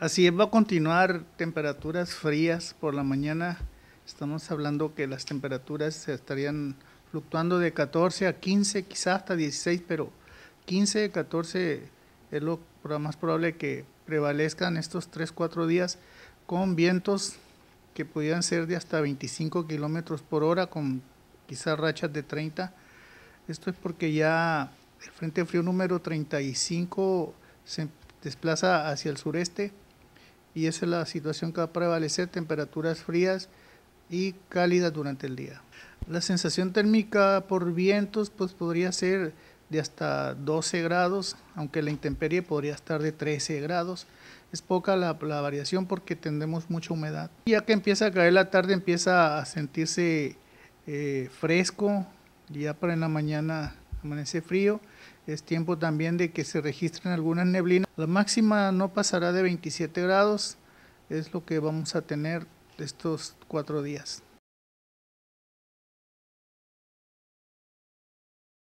Así es, va a continuar temperaturas frías por la mañana. Estamos hablando que las temperaturas se estarían fluctuando de 14 a 15, quizás hasta 16, pero 15, 14 es lo más probable que prevalezcan estos 3, 4 días con vientos que pudieran ser de hasta 25 kilómetros por hora, con quizás rachas de 30. Esto es porque ya el Frente Frío número 35 se desplaza hacia el sureste y esa es la situación que va a prevalecer, temperaturas frías y cálidas durante el día. La sensación térmica por vientos pues podría ser de hasta 12 grados, aunque la intemperie podría estar de 13 grados. Es poca la, variación porque tendremos mucha humedad. Ya que empieza a caer la tarde empieza a sentirse eh, fresco, ya para en la mañana amanece frío. Es tiempo también de que se registren algunas neblinas. La máxima no pasará de 27 grados, es lo que vamos a tener estos cuatro días.